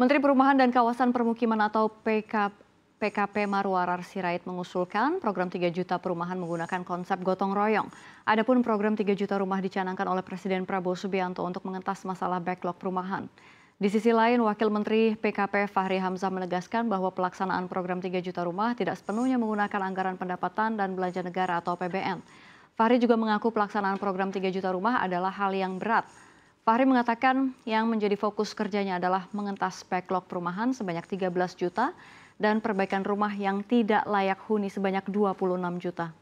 Menteri Perumahan dan Kawasan Permukiman atau PKP, PKP Marwarar Sirait mengusulkan program 3 juta perumahan menggunakan konsep gotong royong. Adapun program 3 juta rumah dicanangkan oleh Presiden Prabowo Subianto untuk mengentas masalah backlog perumahan. Di sisi lain, Wakil Menteri PKP Fahri Hamzah menegaskan bahwa pelaksanaan program 3 juta rumah tidak sepenuhnya menggunakan anggaran pendapatan dan belanja negara atau PBN. Fahri juga mengaku pelaksanaan program 3 juta rumah adalah hal yang berat Fahri mengatakan yang menjadi fokus kerjanya adalah mengentas backlog perumahan sebanyak 13 juta dan perbaikan rumah yang tidak layak huni sebanyak 26 juta.